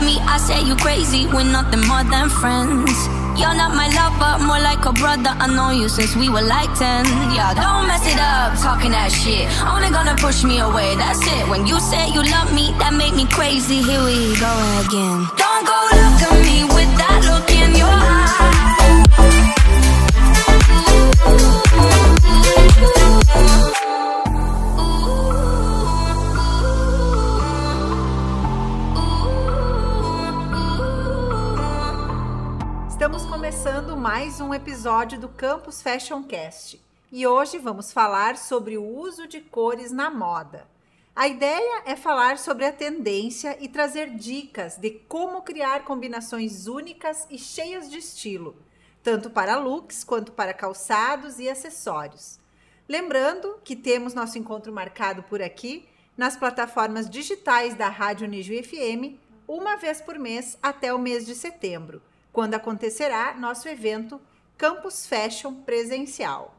me, I say you crazy. We're nothing more than friends. You're not my lover, more like a brother. I know you since we were like 10. Yeah, don't mess it up, talking that shit. Only gonna push me away, that's it. When you say you love me, that make me crazy. Here we go again. Don't go look at me with that look in your eyes. Ooh, ooh, ooh, começando mais um episódio do Campus Fashion Cast e hoje vamos falar sobre o uso de cores na moda. A ideia é falar sobre a tendência e trazer dicas de como criar combinações únicas e cheias de estilo, tanto para looks quanto para calçados e acessórios. Lembrando que temos nosso encontro marcado por aqui nas plataformas digitais da Rádio Nijo FM uma vez por mês até o mês de setembro quando acontecerá nosso evento Campus Fashion Presencial.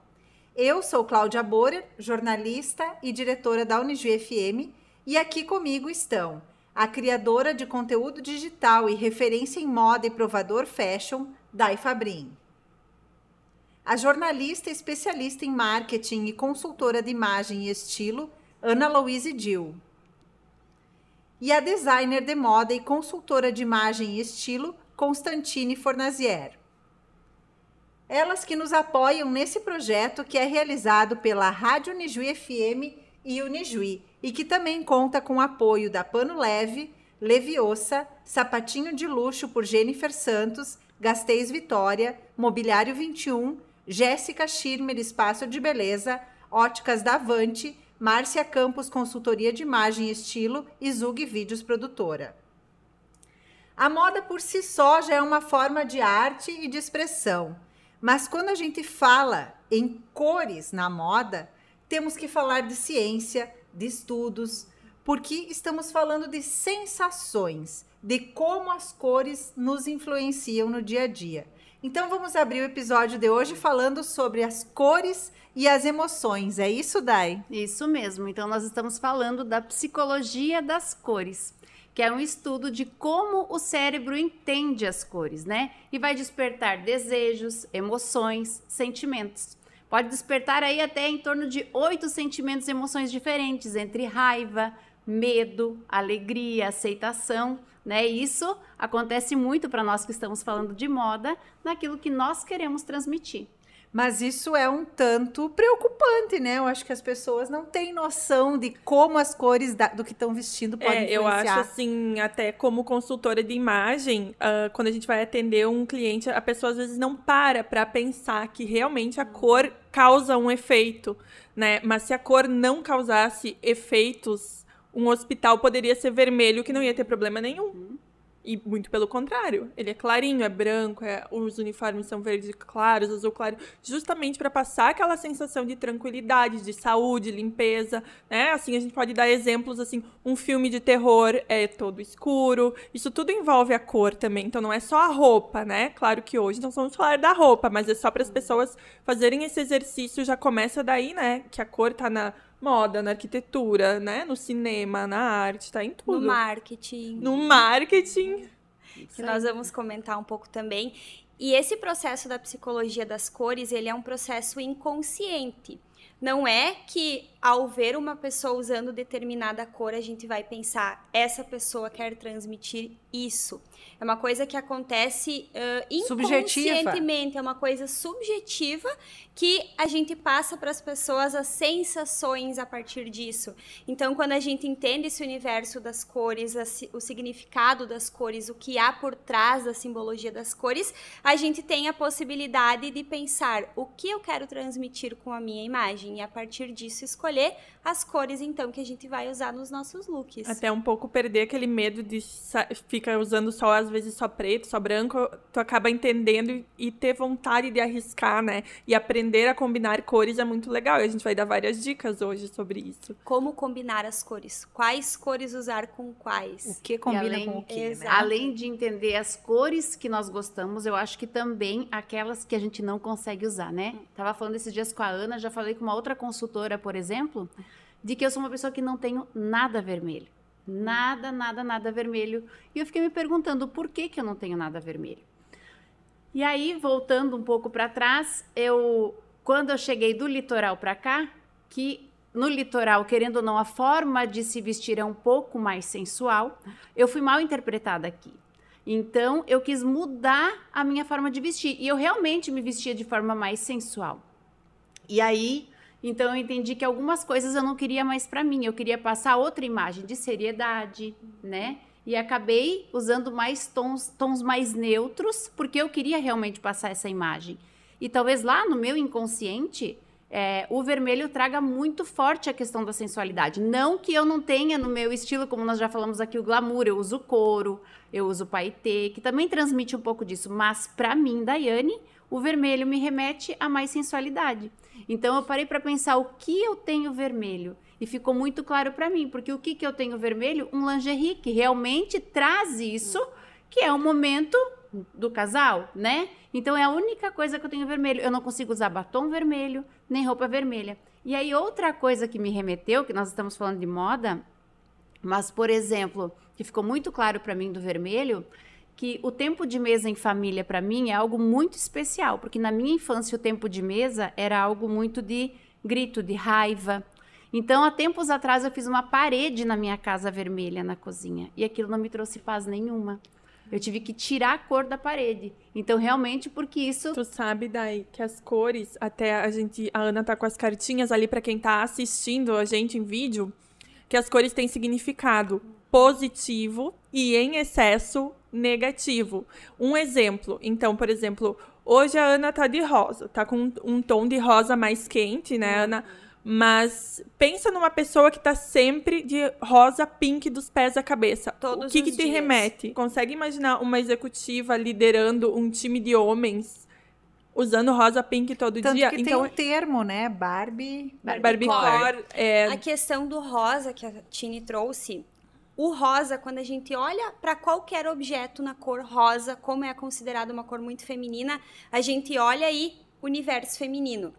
Eu sou Cláudia Borer, jornalista e diretora da Unijufm, FM, e aqui comigo estão a criadora de conteúdo digital e referência em moda e provador fashion, Dai Fabrin. A jornalista especialista em marketing e consultora de imagem e estilo, Ana Louise Dill. E a designer de moda e consultora de imagem e estilo, Constantine Fornazier. Elas que nos apoiam nesse projeto que é realizado pela Rádio Unijuí FM e Unijuí e que também conta com o apoio da Pano Leve, Leviosa, Sapatinho de Luxo por Jennifer Santos, Gasteiz Vitória, Mobiliário 21, Jéssica Schirmer Espaço de Beleza, Óticas da Avante, Márcia Campos Consultoria de Imagem e Estilo e Zug Vídeos Produtora. A moda por si só já é uma forma de arte e de expressão, mas quando a gente fala em cores na moda, temos que falar de ciência, de estudos, porque estamos falando de sensações, de como as cores nos influenciam no dia a dia. Então vamos abrir o episódio de hoje falando sobre as cores e as emoções. É isso, Dai? Isso mesmo. Então nós estamos falando da psicologia das cores que é um estudo de como o cérebro entende as cores, né? E vai despertar desejos, emoções, sentimentos. Pode despertar aí até em torno de oito sentimentos e emoções diferentes, entre raiva, medo, alegria, aceitação, né? Isso acontece muito para nós que estamos falando de moda, naquilo que nós queremos transmitir. Mas isso é um tanto preocupante, né? Eu acho que as pessoas não têm noção de como as cores da, do que estão vestindo podem é, Eu acho assim, até como consultora de imagem, uh, quando a gente vai atender um cliente, a pessoa às vezes não para para pensar que realmente a cor causa um efeito, né? Mas se a cor não causasse efeitos, um hospital poderia ser vermelho que não ia ter problema nenhum. Uhum. E muito pelo contrário, ele é clarinho, é branco, é, os uniformes são verdes claros, azul claro, justamente para passar aquela sensação de tranquilidade, de saúde, limpeza, né? Assim, a gente pode dar exemplos assim, um filme de terror é todo escuro. Isso tudo envolve a cor também, então não é só a roupa, né? Claro que hoje não vamos falar da roupa, mas é só para as pessoas fazerem esse exercício, já começa daí, né, que a cor tá na moda, na arquitetura, né? No cinema, na arte, tá em tudo. No marketing. No marketing. Que nós vamos comentar um pouco também. E esse processo da psicologia das cores, ele é um processo inconsciente. Não é que ao ver uma pessoa usando determinada cor, a gente vai pensar: essa pessoa quer transmitir isso. É uma coisa que acontece uh, inconscientemente, subjetiva. é uma coisa subjetiva que a gente passa para as pessoas as sensações a partir disso. Então, quando a gente entende esse universo das cores, o significado das cores, o que há por trás da simbologia das cores, a gente tem a possibilidade de pensar o que eu quero transmitir com a minha imagem e a partir disso escolher escolher as cores, então, que a gente vai usar nos nossos looks. Até um pouco perder aquele medo de ficar usando só, às vezes, só preto, só branco. Tu acaba entendendo e ter vontade de arriscar, né? E aprender a combinar cores é muito legal. E a gente vai dar várias dicas hoje sobre isso. Como combinar as cores? Quais cores usar com quais? O que combina além, com o que, né? Além de entender as cores que nós gostamos, eu acho que também aquelas que a gente não consegue usar, né? Hum. Tava falando esses dias com a Ana, já falei com uma outra consultora, por exemplo, exemplo de que eu sou uma pessoa que não tenho nada vermelho. Nada, nada, nada vermelho. E eu fiquei me perguntando por que, que eu não tenho nada vermelho. E aí, voltando um pouco para trás, eu quando eu cheguei do litoral para cá, que no litoral, querendo ou não, a forma de se vestir é um pouco mais sensual, eu fui mal interpretada aqui. Então, eu quis mudar a minha forma de vestir. E eu realmente me vestia de forma mais sensual. E aí, então eu entendi que algumas coisas eu não queria mais para mim, eu queria passar outra imagem de seriedade, né? E acabei usando mais tons, tons mais neutros, porque eu queria realmente passar essa imagem. E talvez lá no meu inconsciente, é, o vermelho traga muito forte a questão da sensualidade. Não que eu não tenha no meu estilo, como nós já falamos aqui, o glamour, eu uso couro, eu uso paetê, que também transmite um pouco disso. Mas para mim, Daiane, o vermelho me remete a mais sensualidade. Então eu parei para pensar o que eu tenho vermelho e ficou muito claro para mim, porque o que que eu tenho vermelho? Um lingerie que realmente traz isso, que é o momento do casal, né? Então é a única coisa que eu tenho vermelho. Eu não consigo usar batom vermelho, nem roupa vermelha. E aí outra coisa que me remeteu, que nós estamos falando de moda, mas por exemplo, que ficou muito claro para mim do vermelho, que o tempo de mesa em família para mim é algo muito especial, porque na minha infância o tempo de mesa era algo muito de grito, de raiva. Então, há tempos atrás eu fiz uma parede na minha casa vermelha na cozinha e aquilo não me trouxe paz nenhuma. Eu tive que tirar a cor da parede. Então, realmente, porque isso. Tu sabe, Dai, que as cores, até a gente. A Ana tá com as cartinhas ali para quem tá assistindo a gente em vídeo, que as cores têm significado positivo e, em excesso, negativo. Um exemplo, então, por exemplo, hoje a Ana tá de rosa, tá com um tom de rosa mais quente, né, uhum. Ana? Mas pensa numa pessoa que tá sempre de rosa pink dos pés à cabeça. Todos o que, que te dias. remete? Consegue imaginar uma executiva liderando um time de homens usando rosa pink todo Tanto dia. Que então tem um termo, né? Barbie. Barbie, Barbie core. Core, é... A questão do rosa que a Tini trouxe o rosa, quando a gente olha para qualquer objeto na cor rosa, como é considerado uma cor muito feminina, a gente olha aí universo feminino.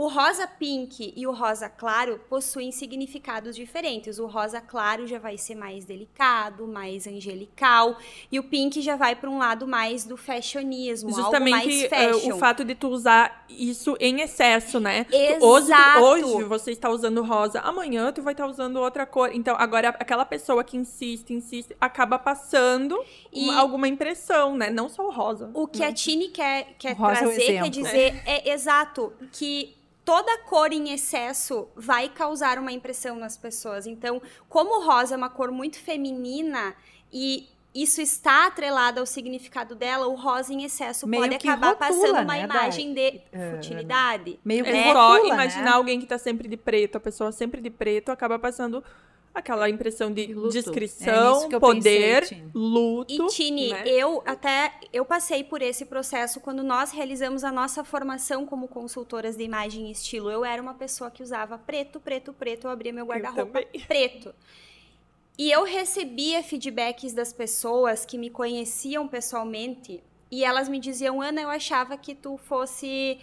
O rosa pink e o rosa claro possuem significados diferentes. O rosa claro já vai ser mais delicado, mais angelical, e o pink já vai para um lado mais do fashionismo, Justamente algo mais eh, fashion. Uh, o fato de tu usar isso em excesso, né? Exato. Hoje, hoje você está usando rosa, amanhã tu vai estar tá usando outra cor. Então, agora aquela pessoa que insiste, insiste, acaba passando e alguma impressão, né? Não só o rosa. O que né? a Tini quer, quer trazer, é um quer né? dizer, é. é exato, que toda cor em excesso vai causar uma impressão nas pessoas. Então, como o rosa é uma cor muito feminina e isso está atrelado ao significado dela, o rosa em excesso meio pode acabar rotula, passando uma né, imagem da... de é, né? futilidade. Meio que é, rotula, só imaginar né? alguém que está sempre de preto, a pessoa sempre de preto, acaba passando aquela impressão de luto. descrição, é poder, pensei, luto. E Tini, né? eu até eu passei por esse processo quando nós realizamos a nossa formação como consultoras de imagem e estilo. Eu era uma pessoa que usava preto, preto, preto, eu abria meu guarda-roupa preto. E eu recebia feedbacks das pessoas que me conheciam pessoalmente e elas me diziam: "Ana, eu achava que tu fosse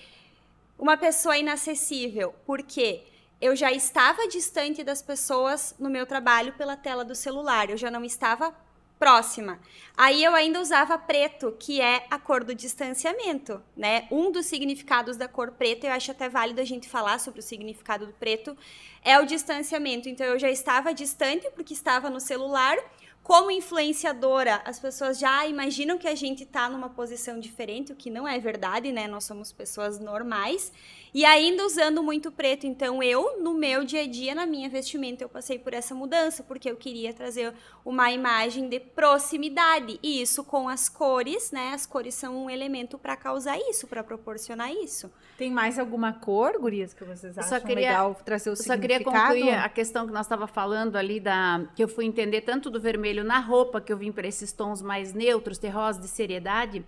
uma pessoa inacessível". Por quê? Porque eu já estava distante das pessoas no meu trabalho pela tela do celular, eu já não estava próxima. Aí eu ainda usava preto, que é a cor do distanciamento, né? Um dos significados da cor preta, eu acho até válido a gente falar sobre o significado do preto, é o distanciamento. Então eu já estava distante porque estava no celular como influenciadora, as pessoas já imaginam que a gente está numa posição diferente, o que não é verdade, né? Nós somos pessoas normais. E ainda usando muito preto. Então, eu, no meu dia a dia, na minha vestimenta, eu passei por essa mudança, porque eu queria trazer uma imagem de proximidade. E isso com as cores, né? As cores são um elemento para causar isso, para proporcionar isso. Tem mais alguma cor, gurias, que vocês acham queria, legal trazer o eu significado? Só queria concluir a questão que nós estava falando ali, da que eu fui entender tanto do vermelho vermelho na roupa, que eu vim para esses tons mais neutros, terrosos de seriedade,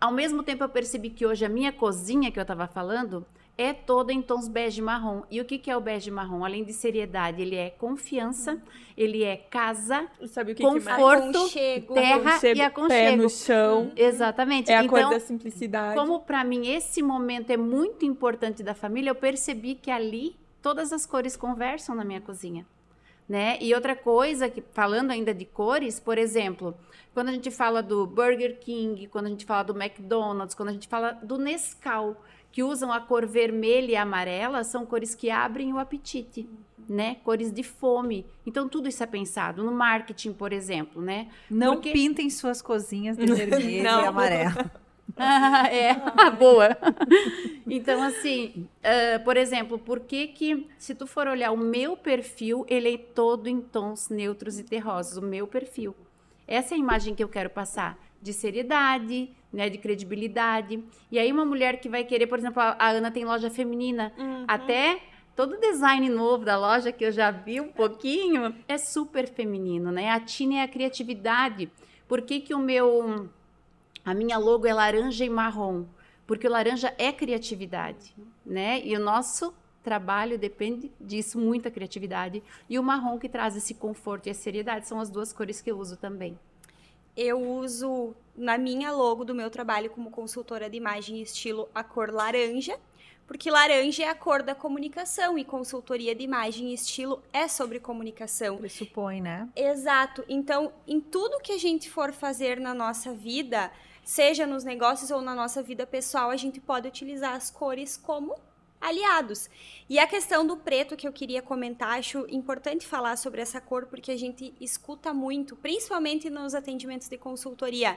ao mesmo tempo eu percebi que hoje a minha cozinha que eu estava falando é toda em tons bege marrom. E o que, que é o bege marrom? Além de seriedade, ele é confiança, ele é casa, que conforto, que terra aconchego, e aconchego. Pé no chão. Exatamente. É a então, cor da simplicidade. Como para mim esse momento é muito importante da família, eu percebi que ali todas as cores conversam na minha cozinha né? E outra coisa que falando ainda de cores, por exemplo, quando a gente fala do Burger King, quando a gente fala do McDonald's, quando a gente fala do Nescau, que usam a cor vermelha e amarela, são cores que abrem o apetite, né? Cores de fome. Então tudo isso é pensado no marketing, por exemplo, né? Não Porque... pintem suas cozinhas de vermelho e amarelo. É, ah, é, boa. Então, assim, uh, por exemplo, por que que, se tu for olhar o meu perfil, ele é todo em tons neutros e terrosos, o meu perfil. Essa é a imagem que eu quero passar, de seriedade, né, de credibilidade. E aí uma mulher que vai querer, por exemplo, a, a Ana tem loja feminina, uhum. até todo o design novo da loja que eu já vi um pouquinho, é super feminino, né? A Tina é a criatividade. Por que que o meu a minha logo é laranja e marrom, porque o laranja é criatividade, né? E o nosso trabalho depende disso, muita criatividade. E o marrom que traz esse conforto e a seriedade são as duas cores que eu uso também. Eu uso na minha logo do meu trabalho como consultora de imagem e estilo a cor laranja, porque laranja é a cor da comunicação e consultoria de imagem e estilo é sobre comunicação. Pressupõe, né? Exato. Então, em tudo que a gente for fazer na nossa vida, seja nos negócios ou na nossa vida pessoal, a gente pode utilizar as cores como aliados. E a questão do preto que eu queria comentar, acho importante falar sobre essa cor porque a gente escuta muito, principalmente nos atendimentos de consultoria.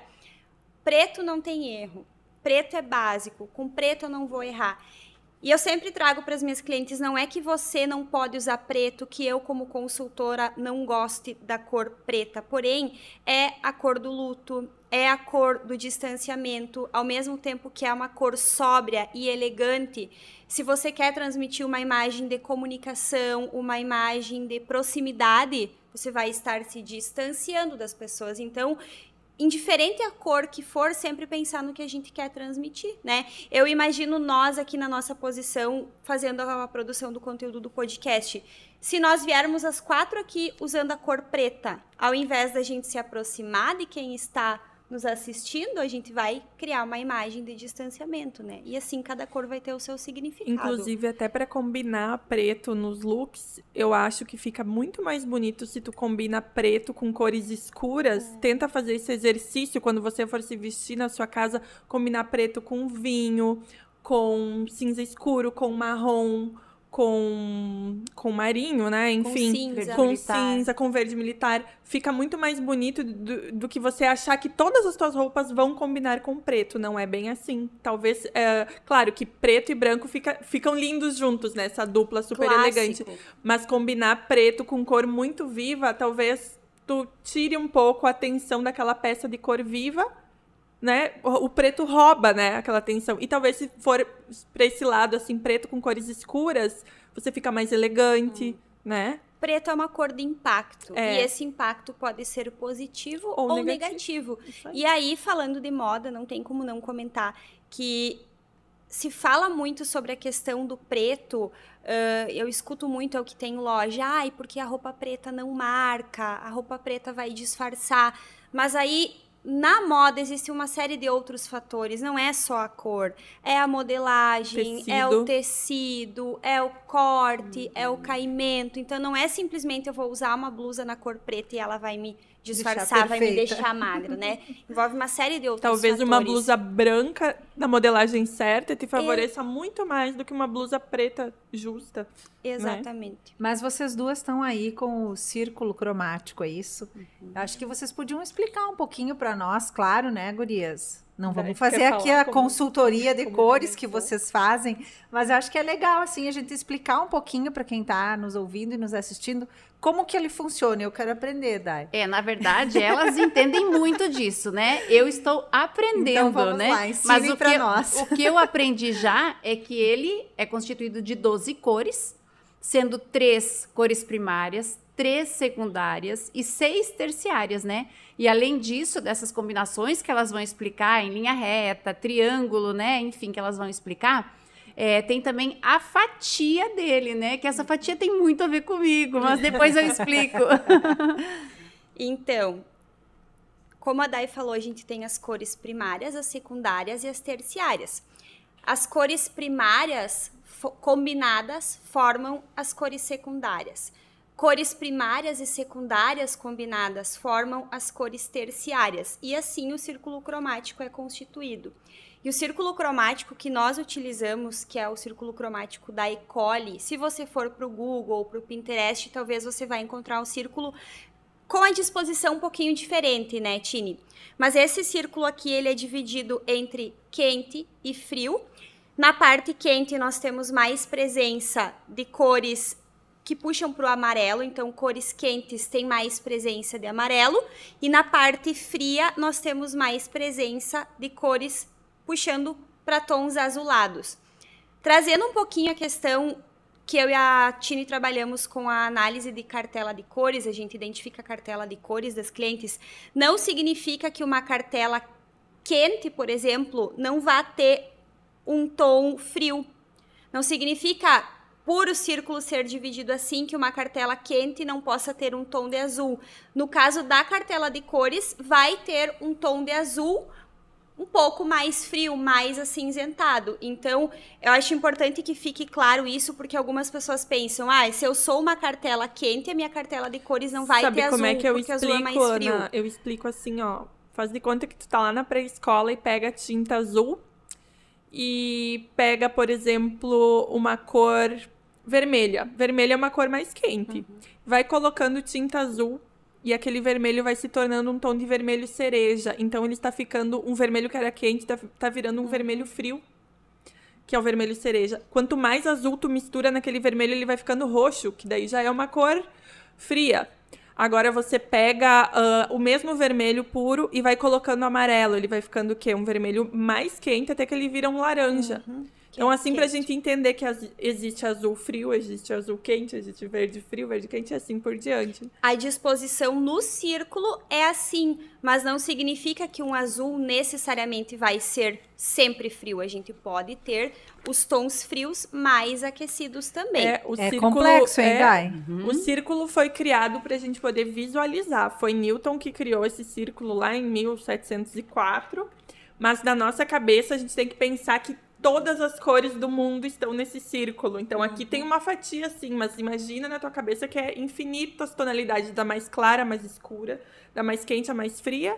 Preto não tem erro. Preto é básico, com preto eu não vou errar. E eu sempre trago para as minhas clientes: não é que você não pode usar preto, que eu, como consultora, não goste da cor preta. Porém, é a cor do luto, é a cor do distanciamento, ao mesmo tempo que é uma cor sóbria e elegante. Se você quer transmitir uma imagem de comunicação, uma imagem de proximidade, você vai estar se distanciando das pessoas. Então, indiferente a cor que for, sempre pensar no que a gente quer transmitir, né? Eu imagino nós aqui na nossa posição fazendo a produção do conteúdo do podcast. Se nós viermos as quatro aqui usando a cor preta, ao invés da gente se aproximar de quem está nos assistindo, a gente vai criar uma imagem de distanciamento, né? E assim cada cor vai ter o seu significado. Inclusive, até para combinar preto nos looks, eu acho que fica muito mais bonito se tu combina preto com cores escuras. É. Tenta fazer esse exercício quando você for se vestir na sua casa, combinar preto com vinho, com cinza escuro, com marrom com, com marinho, né? Enfim, com cinza, com, cinza, com verde militar. Fica muito mais bonito do, do, que você achar que todas as suas roupas vão combinar com preto. Não é bem assim. Talvez, é, claro que preto e branco fica, ficam lindos juntos, né? Essa dupla super Clássico. elegante. Mas combinar preto com cor muito viva, talvez tu tire um pouco a atenção daquela peça de cor viva né, o preto rouba, né, aquela atenção. E talvez se for para esse lado assim, preto com cores escuras, você fica mais elegante, hum. né? Preto é uma cor de impacto. É. E esse impacto pode ser positivo ou, ou negativo. negativo. E aí, falando de moda, não tem como não comentar que se fala muito sobre a questão do preto. Uh, eu escuto muito é o que tem loja. Ai, porque a roupa preta não marca, a roupa preta vai disfarçar. Mas aí na moda existe uma série de outros fatores, não é só a cor, é a modelagem, tecido. é o tecido, é o corte, uhum. é o uhum. caimento. Então não é simplesmente eu vou usar uma blusa na cor preta e ela vai me disfarçar vai me deixar magra, né? Envolve uma série de outros Talvez fatores. uma blusa branca na modelagem certa te favoreça muito mais do que uma blusa preta justa. Né? Exatamente. Né? Mas vocês duas estão aí com o círculo cromático, é isso? Uhum. Acho que vocês podiam explicar um pouquinho para nós, claro, né, gurias? Não vamos fazer aqui a como, consultoria de cores que vocês fazem, mas acho que é legal assim a gente explicar um pouquinho para quem está nos ouvindo e nos assistindo como que ele funciona. Eu quero aprender, Dai. É, na verdade, elas entendem muito disso, né? Eu estou aprendendo, então vamos né? Lá, mas o que, nós. o que eu aprendi já é que ele é constituído de 12 cores, sendo três cores primárias, três secundárias e seis terciárias, né? E além disso, dessas combinações que elas vão explicar em linha reta, triângulo, né? Enfim, que elas vão explicar. É, tem também a fatia dele, né? Que essa fatia tem muito a ver comigo, mas depois eu explico. então, como a Dai falou, a gente tem as cores primárias, as secundárias e as terciárias. As cores primárias combinadas formam as cores secundárias. Cores primárias e secundárias combinadas formam as cores terciárias, e assim o círculo cromático é constituído. E o círculo cromático que nós utilizamos, que é o círculo cromático da E. coli, se você for para o Google ou para o Pinterest, talvez você vai encontrar um círculo com a disposição um pouquinho diferente, né, Tini? Mas esse círculo aqui, ele é dividido entre quente e frio. Na parte quente, nós temos mais presença de cores que puxam para o amarelo, então cores quentes têm mais presença de amarelo, e na parte fria nós temos mais presença de cores puxando para tons azulados. Trazendo um pouquinho a questão que eu e a Tini trabalhamos com a análise de cartela de cores, a gente identifica a cartela de cores das clientes, não significa que uma cartela quente, por exemplo, não vá ter um tom frio. Não significa puro círculo ser dividido assim que uma cartela quente não possa ter um tom de azul. No caso da cartela de cores, vai ter um tom de azul um pouco mais frio, mais acinzentado. Então, eu acho importante que fique claro isso, porque algumas pessoas pensam: ah, se eu sou uma cartela quente, a minha cartela de cores não vai Sabe ter como é azul, é que eu explico, azul é mais frio. Ana, eu explico assim, ó. Faz de conta que tu tá lá na pré-escola e pega tinta azul e pega, por exemplo, uma cor vermelha. Vermelha é uma cor mais quente. Uhum. Vai colocando tinta azul e aquele vermelho vai se tornando um tom de vermelho cereja. Então ele está ficando um vermelho que era quente, tá, tá virando um uhum. vermelho frio, que é o vermelho cereja. Quanto mais azul tu mistura naquele vermelho, ele vai ficando roxo, que daí já é uma cor fria. Agora você pega uh, o mesmo vermelho puro e vai colocando amarelo. Ele vai ficando o quê? Um vermelho mais quente até que ele vira um laranja. Uhum então, assim, quente. pra gente entender que existe azul frio, existe azul quente, existe verde frio, verde quente e assim por diante. A disposição no círculo é assim, mas não significa que um azul necessariamente vai ser sempre frio. A gente pode ter os tons frios mais aquecidos também. É, o é círculo, complexo, hein, é, Dai? uhum. O círculo foi criado pra gente poder visualizar. Foi Newton que criou esse círculo lá em 1704. Mas na nossa cabeça a gente tem que pensar que todas as cores do mundo estão nesse círculo. Então aqui uhum. tem uma fatia assim, mas imagina na tua cabeça que é infinitas tonalidades da mais clara mais escura, da mais quente a mais fria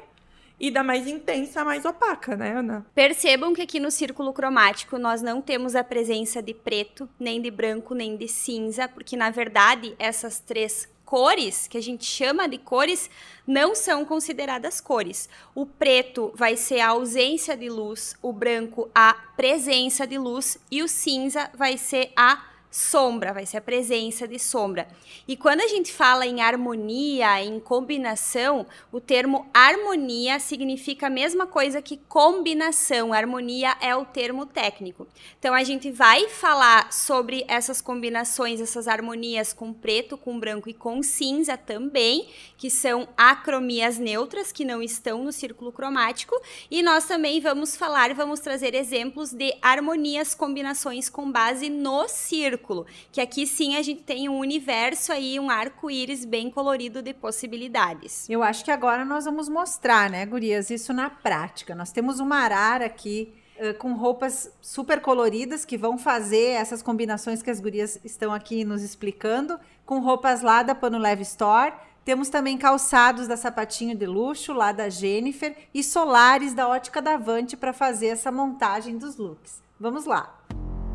e da mais intensa mais opaca, né, Ana? Percebam que aqui no círculo cromático nós não temos a presença de preto, nem de branco, nem de cinza, porque na verdade essas três cores, que a gente chama de cores, não são consideradas cores. O preto vai ser a ausência de luz, o branco a presença de luz e o cinza vai ser a sombra, vai ser a presença de sombra. E quando a gente fala em harmonia, em combinação, o termo harmonia significa a mesma coisa que combinação. Harmonia é o termo técnico. Então a gente vai falar sobre essas combinações, essas harmonias com preto, com branco e com cinza também, que são acromias neutras que não estão no círculo cromático, e nós também vamos falar, vamos trazer exemplos de harmonias, combinações com base no círculo círculo, que aqui sim a gente tem um universo aí, um arco-íris bem colorido de possibilidades. Eu acho que agora nós vamos mostrar, né, gurias, isso na prática. Nós temos uma arara aqui Uh, com roupas super coloridas que vão fazer essas combinações que as gurias estão aqui nos explicando, com roupas lá da Pano Leve Store. Temos também calçados da Sapatinho de Luxo, lá da Jennifer, e solares da Ótica da Avante para fazer essa montagem dos looks. Vamos lá!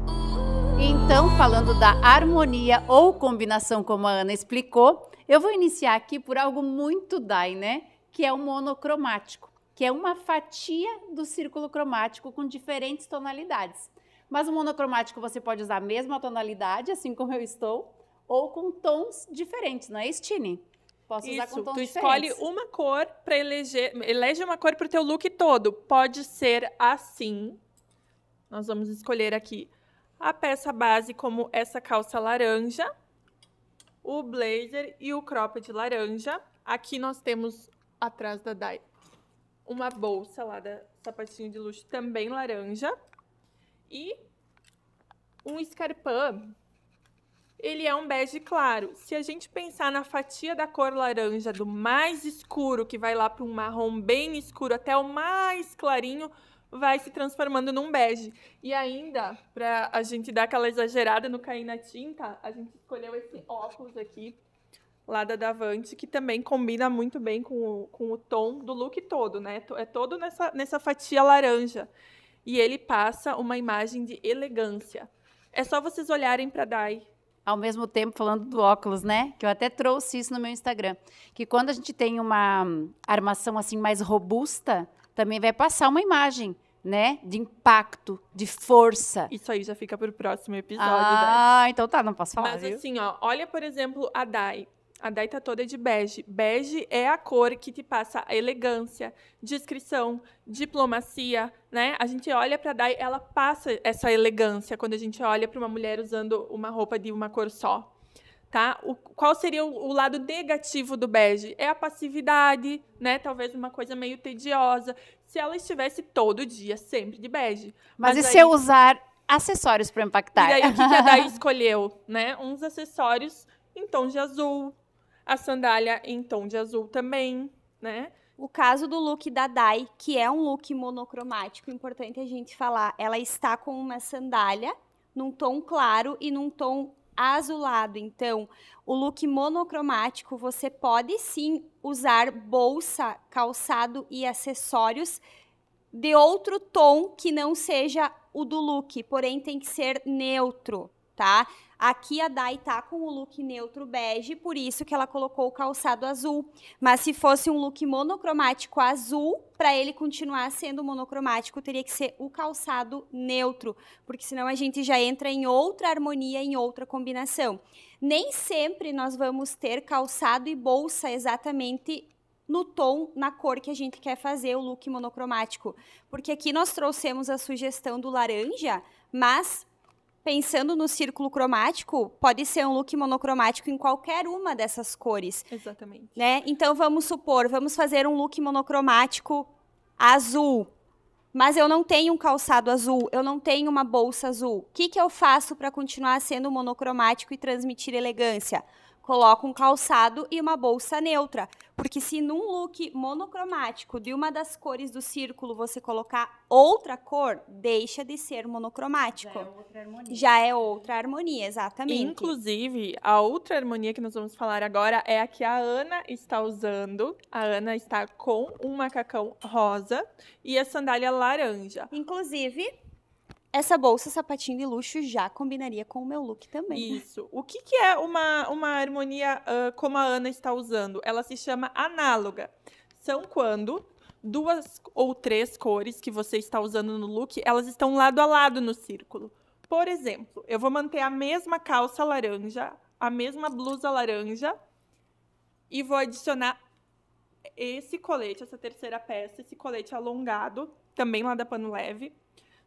Uh, então, falando da harmonia ou combinação, como a Ana explicou, eu vou iniciar aqui por algo muito DAI, né? Que é o monocromático, que é uma fatia do círculo cromático com diferentes tonalidades. Mas o monocromático você pode usar a mesma tonalidade, assim como eu estou, ou com tons diferentes, não é, Stine? Posso Isso, usar com tons tu diferentes. escolhe uma cor para eleger, elege uma cor para o teu look todo. Pode ser assim. Nós vamos escolher aqui a peça base como essa calça laranja, o blazer e o cropped laranja. Aqui nós temos atrás da Dai uma bolsa lá da sapatinho de luxo também laranja e um escarpão ele é um bege claro. Se a gente pensar na fatia da cor laranja do mais escuro, que vai lá para um marrom bem escuro até o mais clarinho, vai se transformando num bege. E ainda, para a gente dar aquela exagerada no cair na tinta, a gente escolheu esse óculos aqui, lá da Davante, que também combina muito bem com o, com o tom do look todo, né? É todo nessa, nessa fatia laranja. E ele passa uma imagem de elegância. É só vocês olharem para Dai. Ao mesmo tempo, falando do óculos, né? Que eu até trouxe isso no meu Instagram. Que quando a gente tem uma armação assim mais robusta, também vai passar uma imagem né? De impacto, de força. Isso aí já fica pro próximo episódio. Ah, né? então tá, não posso falar. Mas viu? assim, ó, olha, por exemplo, a Dai. A Dai tá toda de bege. Bege é a cor que te passa elegância, descrição, diplomacia, né? A gente olha para Dai, ela passa essa elegância quando a gente olha para uma mulher usando uma roupa de uma cor só, tá? O, qual seria o, o, lado negativo do bege? É a passividade, né? Talvez uma coisa meio tediosa. Se ela estivesse todo dia sempre de bege. Mas, Mas e aí... se eu usar acessórios para impactar? E aí o que, que a Day escolheu, né? Uns acessórios em tom de azul, a sandália em tom de azul também, né? O caso do look da Dai, que é um look monocromático, importante a gente falar. Ela está com uma sandália num tom claro e num tom azulado. Então, o look monocromático, você pode sim usar bolsa, calçado e acessórios de outro tom que não seja o do look, porém tem que ser neutro, tá? Aqui a Dai tá com o look neutro bege, por isso que ela colocou o calçado azul. Mas se fosse um look monocromático azul, para ele continuar sendo monocromático, teria que ser o calçado neutro, porque senão a gente já entra em outra harmonia, em outra combinação. Nem sempre nós vamos ter calçado e bolsa exatamente no tom, na cor que a gente quer fazer o look monocromático. Porque aqui nós trouxemos a sugestão do laranja, mas pensando no círculo cromático, pode ser um look monocromático em qualquer uma dessas cores. Exatamente. Né? Então vamos supor, vamos fazer um look monocromático azul. Mas eu não tenho um calçado azul, eu não tenho uma bolsa azul. O que, que eu faço para continuar sendo monocromático e transmitir elegância? coloca um calçado e uma bolsa neutra. Porque se num look monocromático de uma das cores do círculo você colocar outra cor, deixa de ser monocromático. Já é outra harmonia. Já é outra harmonia, exatamente. Inclusive, a outra harmonia que nós vamos falar agora é a que a Ana está usando. A Ana está com um macacão rosa e a sandália laranja. Inclusive, essa bolsa, sapatinho de luxo já combinaria com o meu look também. Isso. O que, que é uma, uma harmonia uh, como a Ana está usando? Ela se chama análoga. São quando duas ou três cores que você está usando no look, elas estão lado a lado no círculo. Por exemplo, eu vou manter a mesma calça laranja, a mesma blusa laranja e vou adicionar esse colete, essa terceira peça, esse colete alongado, também lá da Pano Leve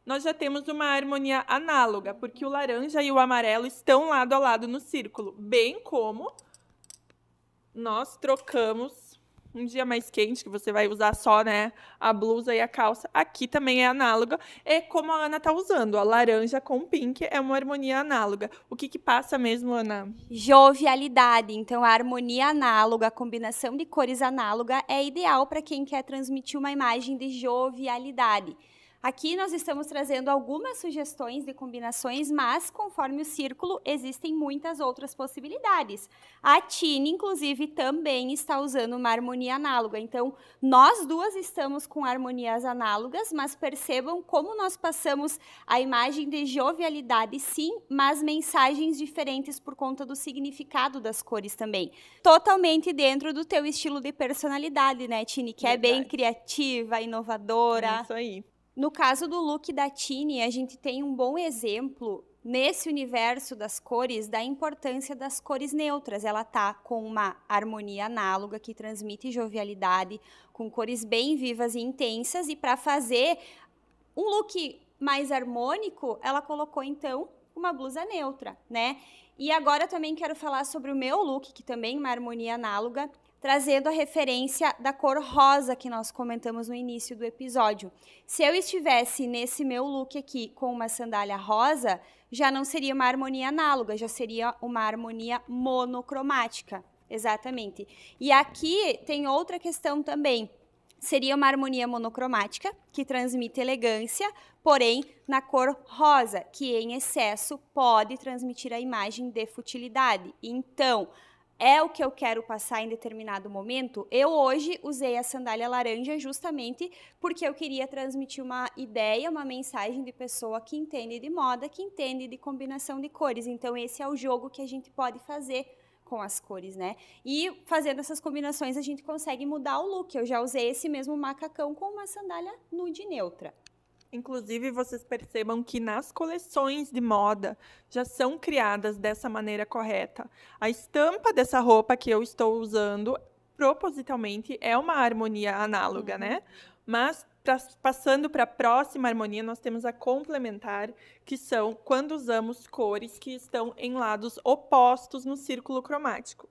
nós já temos uma harmonia análoga, porque o laranja e o amarelo estão lado a lado no círculo, bem como nós trocamos um dia mais quente, que você vai usar só né, a blusa e a calça, aqui também é análoga, é como a Ana está usando, a laranja com pink é uma harmonia análoga. O que que passa mesmo, Ana? Jovialidade, então a harmonia análoga, a combinação de cores análoga é ideal para quem quer transmitir uma imagem de jovialidade. Aqui nós estamos trazendo algumas sugestões de combinações, mas conforme o círculo existem muitas outras possibilidades. A Tine, inclusive, também está usando uma harmonia análoga. Então, nós duas estamos com harmonias análogas, mas percebam como nós passamos a imagem de jovialidade, sim, mas mensagens diferentes por conta do significado das cores também. Totalmente dentro do teu estilo de personalidade, né, Tine? Que Verdade. é bem criativa, inovadora. Isso aí. No caso do look da Tini, a gente tem um bom exemplo nesse universo das cores da importância das cores neutras. Ela tá com uma harmonia análoga que transmite jovialidade, com cores bem vivas e intensas e para fazer um look mais harmônico, ela colocou então uma blusa neutra, né? E agora também quero falar sobre o meu look, que também é uma harmonia análoga, trazendo a referência da cor rosa que nós comentamos no início do episódio. Se eu estivesse nesse meu look aqui com uma sandália rosa, já não seria uma harmonia análoga, já seria uma harmonia monocromática. Exatamente. E aqui tem outra questão também. Seria uma harmonia monocromática, que transmite elegância, porém na cor rosa, que em excesso pode transmitir a imagem de futilidade. Então, é o que eu quero passar em determinado momento. Eu hoje usei a sandália laranja justamente porque eu queria transmitir uma ideia, uma mensagem de pessoa que entende de moda, que entende de combinação de cores. Então esse é o jogo que a gente pode fazer com as cores, né? E fazendo essas combinações a gente consegue mudar o look. Eu já usei esse mesmo macacão com uma sandália nude neutra. Inclusive, vocês percebam que nas coleções de moda já são criadas dessa maneira correta. A estampa dessa roupa que eu estou usando, propositalmente, é uma harmonia análoga, uhum. né? Mas pra, passando para a próxima harmonia, nós temos a complementar, que são quando usamos cores que estão em lados opostos no círculo cromático.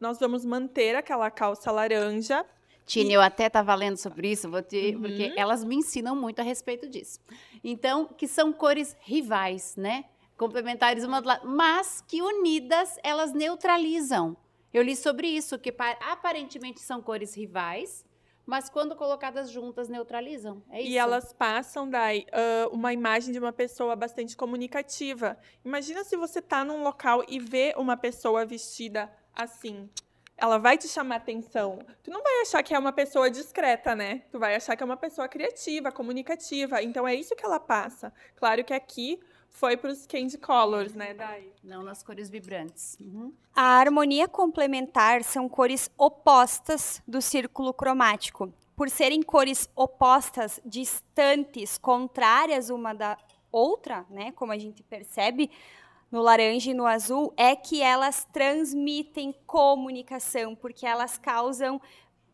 Nós vamos manter aquela calça laranja Tine, eu até estava lendo sobre isso, te, uhum. porque elas me ensinam muito a respeito disso. Então, que são cores rivais, né? Complementares uma do lado, mas que unidas elas neutralizam. Eu li sobre isso, que aparentemente são cores rivais, mas quando colocadas juntas neutralizam. É isso. E elas passam daí uh, uma imagem de uma pessoa bastante comunicativa. Imagina se você está num local e vê uma pessoa vestida assim ela vai te chamar atenção. Tu não vai achar que é uma pessoa discreta, né? Tu vai achar que é uma pessoa criativa, comunicativa. Então é isso que ela passa. Claro que aqui foi para os candy colors, né, Dai? Não nas cores vibrantes. Uhum. A harmonia complementar são cores opostas do círculo cromático. Por serem cores opostas, distantes, contrárias uma da outra, né, como a gente percebe, no laranja e no azul, é que elas transmitem comunicação, porque elas causam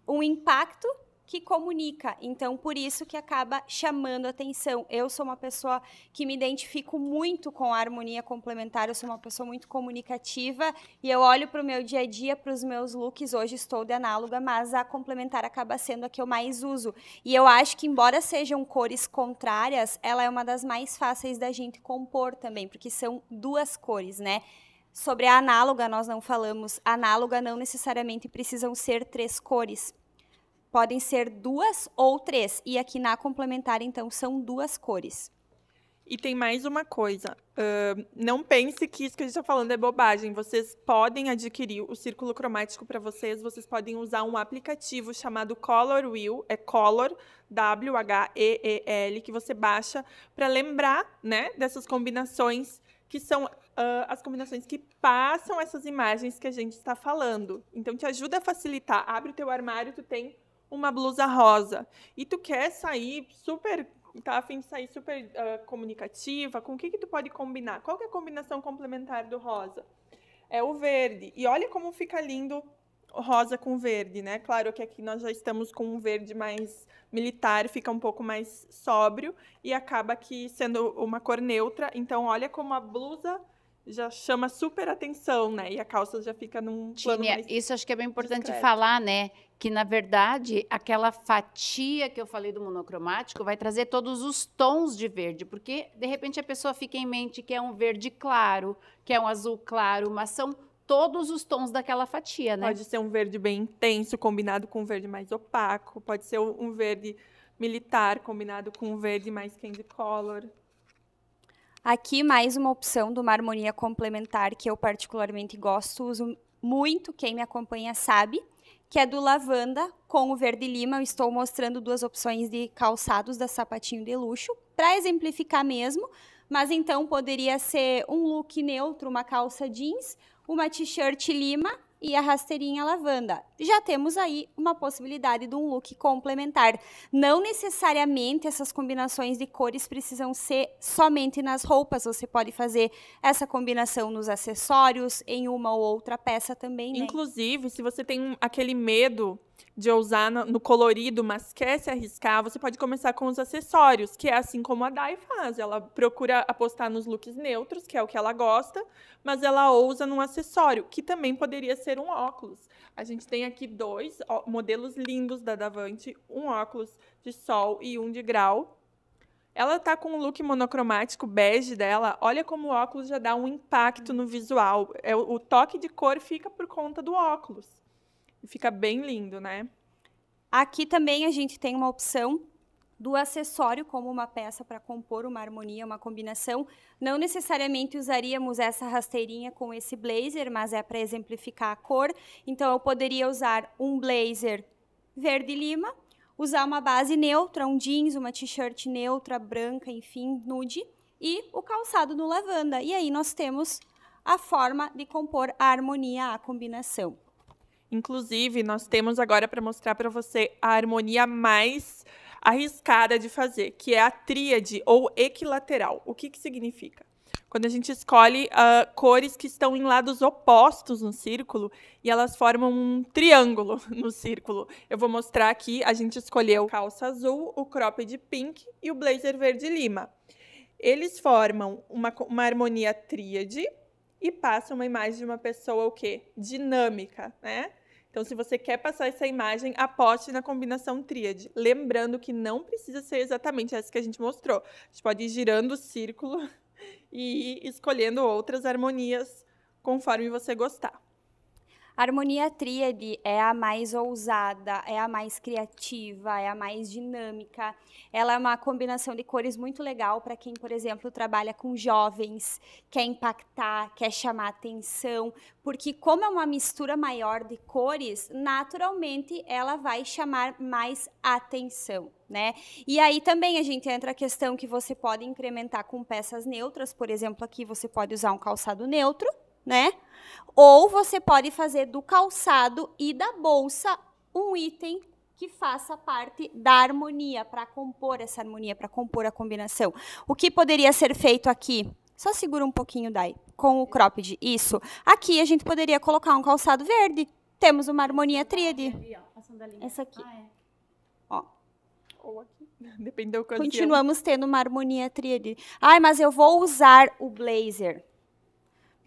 um impacto que comunica. Então, por isso que acaba chamando atenção. Eu sou uma pessoa que me identifico muito com a harmonia complementar, eu sou uma pessoa muito comunicativa e eu olho para o meu dia a dia, para os meus looks. Hoje estou de análoga, mas a complementar acaba sendo a que eu mais uso. E eu acho que, embora sejam cores contrárias, ela é uma das mais fáceis da gente compor também, porque são duas cores, né? Sobre a análoga, nós não falamos. Análoga não necessariamente precisam ser três cores. Podem ser duas ou três. E aqui na complementar, então, são duas cores. E tem mais uma coisa. Uh, não pense que isso que a gente está falando é bobagem. Vocês podem adquirir o círculo cromático para vocês. Vocês podem usar um aplicativo chamado Color Wheel. É Color, W-H-E-E-L, que você baixa para lembrar né, dessas combinações que são uh, as combinações que passam essas imagens que a gente está falando. Então, te ajuda a facilitar. Abre o teu armário, tu tem uma blusa rosa e tu quer sair super tá afim de sair super uh, comunicativa, com o que que tu pode combinar? Qual que é a combinação complementar do rosa? É o verde. E olha como fica lindo o rosa com verde, né? Claro que aqui nós já estamos com um verde mais militar, fica um pouco mais sóbrio e acaba que sendo uma cor neutra. Então olha como a blusa já chama super atenção, né? E a calça já fica num Tinha, mais Isso acho que é bem importante discreto. falar, né? que na verdade aquela fatia que eu falei do monocromático vai trazer todos os tons de verde, porque de repente a pessoa fica em mente que é um verde claro, que é um azul claro, mas são todos os tons daquela fatia, né? Pode ser um verde bem intenso combinado com um verde mais opaco, pode ser um verde militar combinado com um verde mais candy color. Aqui mais uma opção de uma harmonia complementar que eu particularmente gosto, uso muito, quem me acompanha sabe que é do lavanda com o verde lima. Eu estou mostrando duas opções de calçados da Sapatinho de Luxo, para exemplificar mesmo. Mas então poderia ser um look neutro, uma calça jeans, uma t-shirt lima e a rasteirinha lavanda. Já temos aí uma possibilidade de um look complementar. Não necessariamente essas combinações de cores precisam ser somente nas roupas, você pode fazer essa combinação nos acessórios, em uma ou outra peça também. Né? Inclusive, se você tem aquele medo de ousar no colorido, mas quer se arriscar, você pode começar com os acessórios, que é assim como a Dai faz. Ela procura apostar nos looks neutros, que é o que ela gosta, mas ela ousa num acessório, que também poderia ser um óculos. A gente tem aqui dois modelos lindos da Davante, um óculos de sol e um de grau. Ela tá com um look monocromático bege dela. Olha como o óculos já dá um impacto no visual. É, o toque de cor fica por conta do óculos. E fica bem lindo, né? Aqui também a gente tem uma opção do acessório como uma peça para compor uma harmonia, uma combinação. Não necessariamente usaríamos essa rasteirinha com esse blazer, mas é para exemplificar a cor. Então eu poderia usar um blazer verde lima, usar uma base neutra, um jeans, uma t-shirt neutra, branca, enfim, nude, e o calçado no lavanda. E aí nós temos a forma de compor a harmonia, a combinação. Inclusive, nós temos agora para mostrar para você a harmonia mais arriscada de fazer, que é a tríade ou equilateral. O que, que significa? Quando a gente escolhe uh, cores que estão em lados opostos no círculo e elas formam um triângulo no círculo. Eu vou mostrar aqui, a gente escolheu calça azul, o cropped pink e o blazer verde lima. Eles formam uma, uma harmonia tríade e passa uma imagem de uma pessoa o quê? Dinâmica, né? Então, se você quer passar essa imagem, aposte na combinação tríade. Lembrando que não precisa ser exatamente essa que a gente mostrou. A gente pode ir girando o círculo e ir escolhendo outras harmonias conforme você gostar harmonia tríade é a mais ousada, é a mais criativa, é a mais dinâmica. Ela é uma combinação de cores muito legal para quem, por exemplo, trabalha com jovens, quer impactar, quer chamar atenção, porque como é uma mistura maior de cores, naturalmente ela vai chamar mais atenção. Né? E aí também a gente entra a questão que você pode incrementar com peças neutras, por exemplo, aqui você pode usar um calçado neutro, né? Ou você pode fazer do calçado e da bolsa um item que faça parte da harmonia, para compor essa harmonia, para compor a combinação. O que poderia ser feito aqui? Só segura um pouquinho, daí com o cropped. Isso. Aqui a gente poderia colocar um calçado verde. Temos uma harmonia tríade. Essa aqui. Ah, é. Ou aqui. Depende do ocasião. É. Continuamos tendo uma harmonia tríade. Ai, mas eu vou usar o blazer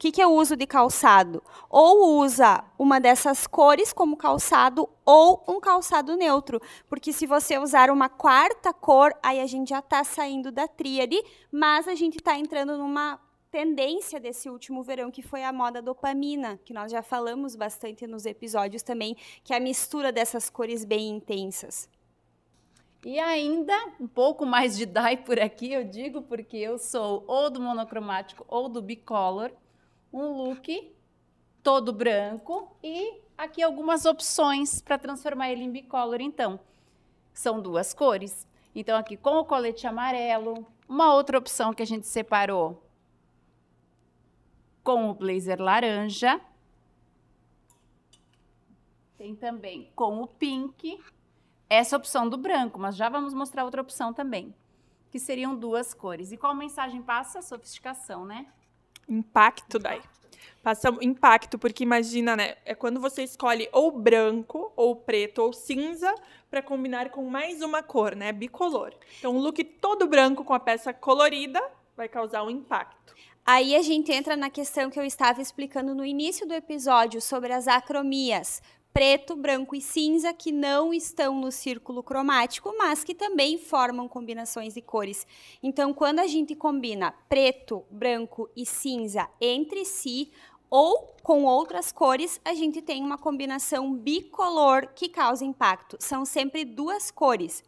que, que é o uso de calçado? Ou usa uma dessas cores como calçado ou um calçado neutro. Porque se você usar uma quarta cor, aí a gente já está saindo da tríade, mas a gente está entrando numa tendência desse último verão, que foi a moda dopamina, que nós já falamos bastante nos episódios também, que é a mistura dessas cores bem intensas. E ainda um pouco mais de dye por aqui, eu digo, porque eu sou ou do monocromático ou do bicolor um look todo branco e aqui algumas opções para transformar ele em bicolor, então. São duas cores. Então, aqui com o colete amarelo, uma outra opção que a gente separou com o blazer laranja. Tem também com o pink. Essa opção do branco, mas já vamos mostrar outra opção também, que seriam duas cores. E qual mensagem passa? Sofisticação, né? Impacto daí. Passa impacto, porque imagina, né? É quando você escolhe ou branco, ou preto, ou cinza para combinar com mais uma cor, né? Bicolor. Então, um look todo branco com a peça colorida vai causar um impacto. Aí a gente entra na questão que eu estava explicando no início do episódio sobre as acromias preto, branco e cinza que não estão no círculo cromático, mas que também formam combinações de cores. Então, quando a gente combina preto, branco e cinza entre si, ou com outras cores, a gente tem uma combinação bicolor que causa impacto. São sempre duas cores.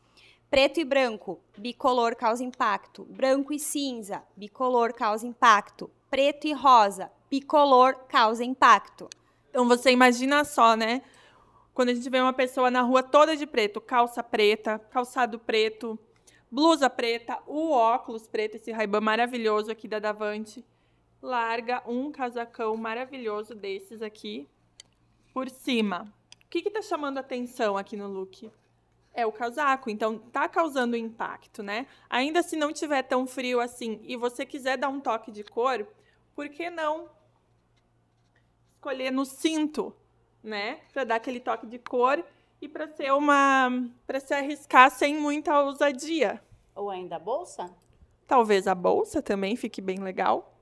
Preto e branco, bicolor causa impacto. Branco e cinza, bicolor causa impacto. Preto e rosa, bicolor causa impacto. Então você imagina só, né? Quando a gente vê uma pessoa na rua toda de preto, calça preta, calçado preto, blusa preta, o óculos preto, esse Ray-Ban maravilhoso aqui da Davante, larga um casacão maravilhoso desses aqui por cima. O que está chamando atenção aqui no look? É o casaco, então tá causando impacto, né? Ainda se não tiver tão frio assim e você quiser dar um toque de cor, por que não escolher no cinto, né? Para dar aquele toque de cor e para ser uma para se arriscar sem muita ousadia. Ou ainda a bolsa? Talvez a bolsa também fique bem legal.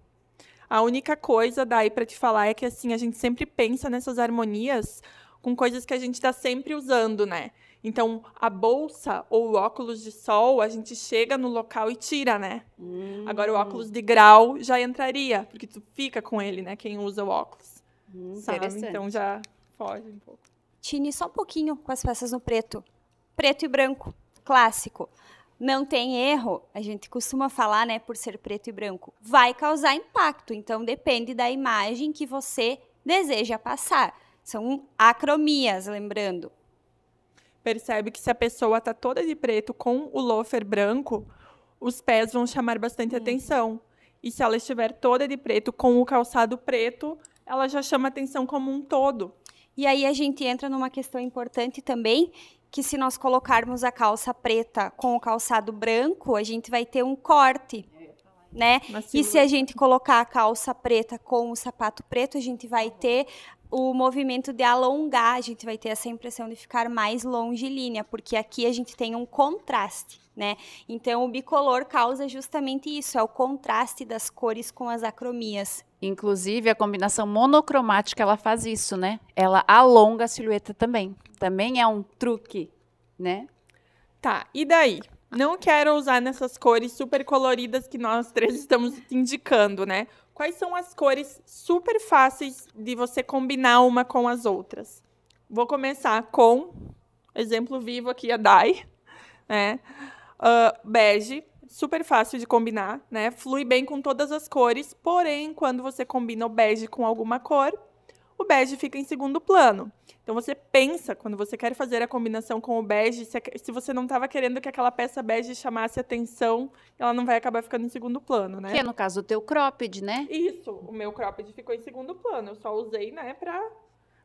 A única coisa daí para te falar é que assim a gente sempre pensa nessas harmonias com coisas que a gente está sempre usando, né? Então, a bolsa ou o óculos de sol, a gente chega no local e tira, né? Hum. Agora, o óculos hum. de grau já entraria, porque tu fica com ele, né? Quem usa o óculos. Hum, sabe? Então já foge um pouco. Tine só um pouquinho com as peças no preto. Preto e branco, clássico. Não tem erro, a gente costuma falar, né, por ser preto e branco. Vai causar impacto, então depende da imagem que você deseja passar. São acromias, lembrando. Percebe que se a pessoa tá toda de preto com o loafer branco, os pés vão chamar bastante uhum. atenção. E se ela estiver toda de preto com o calçado preto, ela já chama atenção como um todo. E aí a gente entra numa questão importante também, que se nós colocarmos a calça preta com o calçado branco, a gente vai ter um corte né? E se a gente colocar a calça preta com o sapato preto, a gente vai ter o movimento de alongar, a gente vai ter essa impressão de ficar mais longilínea, porque aqui a gente tem um contraste, né? Então o bicolor causa justamente isso, é o contraste das cores com as acromias. Inclusive a combinação monocromática ela faz isso, né? Ela alonga a silhueta também. Também é um truque, né? Tá, e daí? Não quero usar nessas cores super coloridas que nós três estamos indicando, né? Quais são as cores super fáceis de você combinar uma com as outras? Vou começar com exemplo vivo aqui a Dai, né? Uh, bege, super fácil de combinar, né? Flui bem com todas as cores, porém, quando você combina o bege com alguma cor, o bege fica em segundo plano. Então você pensa, quando você quer fazer a combinação com o bege, se, você não estava querendo que aquela peça bege chamasse atenção, ela não vai acabar ficando em segundo plano, né? Que é no caso o teu cropped, né? Isso, o meu cropped ficou em segundo plano. Eu só usei, né, pra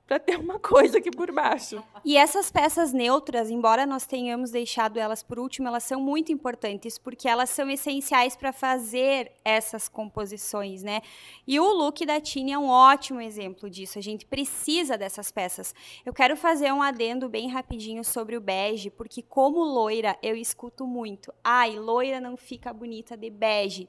para ter uma coisa aqui por baixo. E essas peças neutras, embora nós tenhamos deixado elas por último, elas são muito importantes porque elas são essenciais para fazer essas composições, né? E o look da Tini é um ótimo exemplo disso. A gente precisa dessas peças. Eu quero fazer um adendo bem rapidinho sobre o bege, porque como loira eu escuto muito, ai, loira não fica bonita de bege.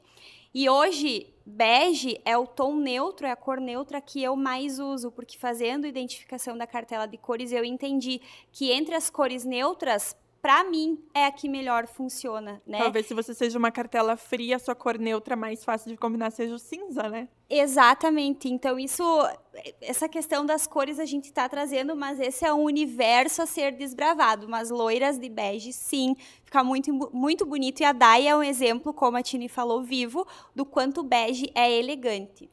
E hoje, bege é o tom neutro, é a cor neutra que eu mais uso, porque fazendo identificação da cartela de cores, eu entendi que entre as cores neutras para mim, é a que melhor funciona, né? Talvez se você seja uma cartela fria, sua cor neutra mais fácil de combinar seja o cinza, né? Exatamente. Então, isso, essa questão das cores a gente está trazendo, mas esse é um universo a ser desbravado. Mas loiras de bege, sim, fica muito, muito bonito. E a Dai é um exemplo, como a Tini falou, vivo, do quanto bege é elegante.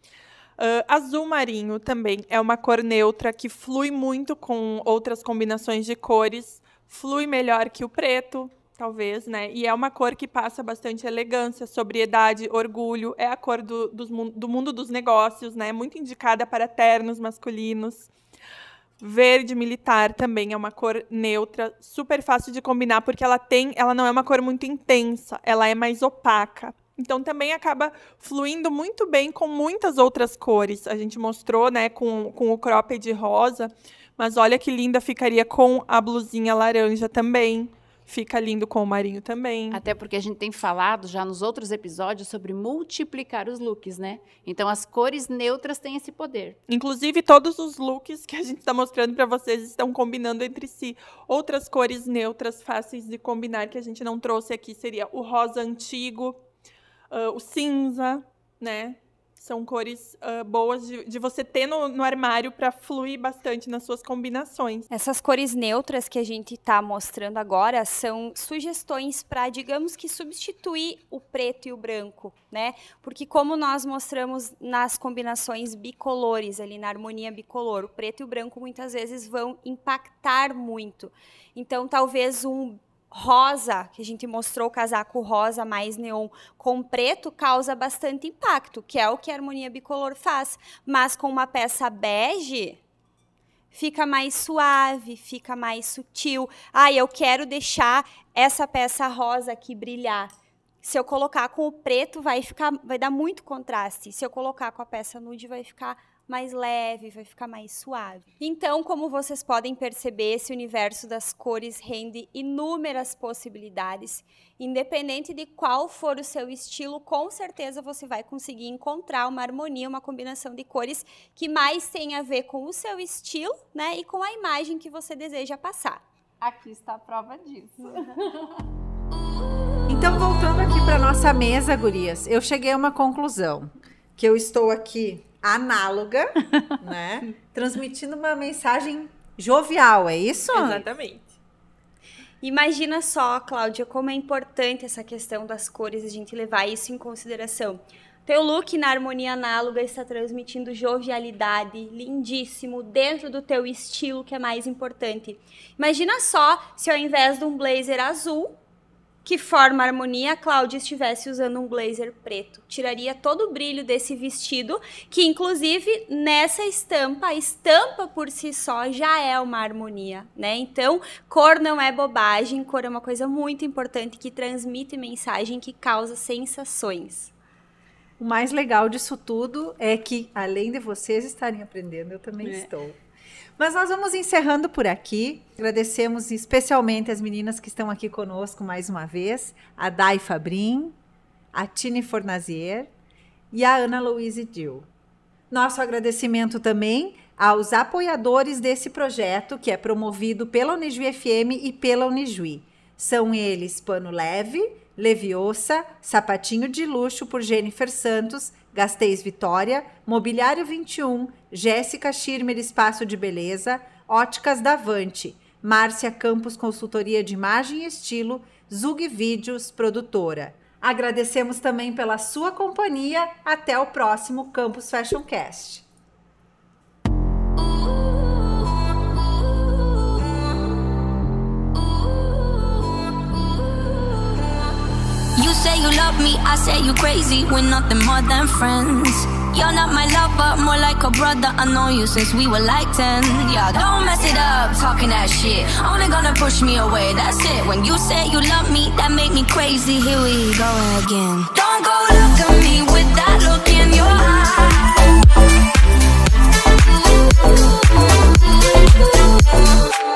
Uh, azul marinho também é uma cor neutra que flui muito com outras combinações de cores flui melhor que o preto, talvez, né? E é uma cor que passa bastante elegância, sobriedade, orgulho. É a cor do, dos, do mundo dos negócios, né? Muito indicada para ternos masculinos. Verde militar também é uma cor neutra, super fácil de combinar porque ela tem, ela não é uma cor muito intensa, ela é mais opaca. Então também acaba fluindo muito bem com muitas outras cores. A gente mostrou, né, com, com o cropped rosa, mas olha que linda ficaria com a blusinha laranja também. Fica lindo com o marinho também. Até porque a gente tem falado já nos outros episódios sobre multiplicar os looks, né? Então as cores neutras têm esse poder. Inclusive todos os looks que a gente está mostrando para vocês estão combinando entre si. Outras cores neutras fáceis de combinar que a gente não trouxe aqui seria o rosa antigo, uh, o cinza, né? São cores uh, boas de, de, você ter no, no armário para fluir bastante nas suas combinações. Essas cores neutras que a gente está mostrando agora são sugestões para, digamos que, substituir o preto e o branco, né? Porque como nós mostramos nas combinações bicolores ali na harmonia bicolor, o preto e o branco muitas vezes vão impactar muito. Então, talvez um rosa, que a gente mostrou o casaco rosa mais neon com preto, causa bastante impacto, que é o que a harmonia bicolor faz. Mas com uma peça bege, fica mais suave, fica mais sutil. Ah, eu quero deixar essa peça rosa aqui brilhar. Se eu colocar com o preto, vai ficar, vai dar muito contraste. Se eu colocar com a peça nude, vai ficar mais leve, vai ficar mais suave. Então, como vocês podem perceber, esse universo das cores rende inúmeras possibilidades. Independente de qual for o seu estilo, com certeza você vai conseguir encontrar uma harmonia, uma combinação de cores que mais tenha a ver com o seu estilo, né, e com a imagem que você deseja passar. Aqui está a prova disso. então, voltando aqui para nossa mesa, gurias, eu cheguei a uma conclusão, que eu estou aqui análoga, né? Transmitindo uma mensagem jovial, é isso? Exatamente. Imagina só, Cláudia, como é importante essa questão das cores, a gente levar isso em consideração. Teu look na harmonia análoga está transmitindo jovialidade, lindíssimo, dentro do teu estilo, que é mais importante. Imagina só se ao invés de um blazer azul, que forma harmonia, Cláudia estivesse usando um blazer preto. Tiraria todo o brilho desse vestido, que inclusive nessa estampa, a estampa por si só já é uma harmonia, né? Então, cor não é bobagem, cor é uma coisa muito importante que transmite mensagem, que causa sensações. O mais legal disso tudo é que, além de vocês estarem aprendendo, eu também é. estou. Mas nós vamos encerrando por aqui. Agradecemos especialmente as meninas que estão aqui conosco mais uma vez: a Dai Fabrin, a Tine Fornazier e a Ana Louise Dill. Nosso agradecimento também aos apoiadores desse projeto que é promovido pela Unijuí FM e pela Unijuí. São eles Pano Leve, Leviosa, Sapatinho de Luxo por Jennifer Santos Gasteis Vitória, Mobiliário 21, Jéssica Schirmer Espaço de Beleza, Óticas Davante, Márcia Campos Consultoria de Imagem e Estilo, Zug Vídeos Produtora. Agradecemos também pela sua companhia. Até o próximo Campus Fashion Cast. say you love me, I say you crazy. We're nothing more than friends. You're not my lover, more like a brother. I know you since we were like 10. Yeah, don't mess it up, talking that shit. Only gonna push me away, that's it. When you say you love me, that make me crazy. Here we go again. Don't go look at me with that look in your eye.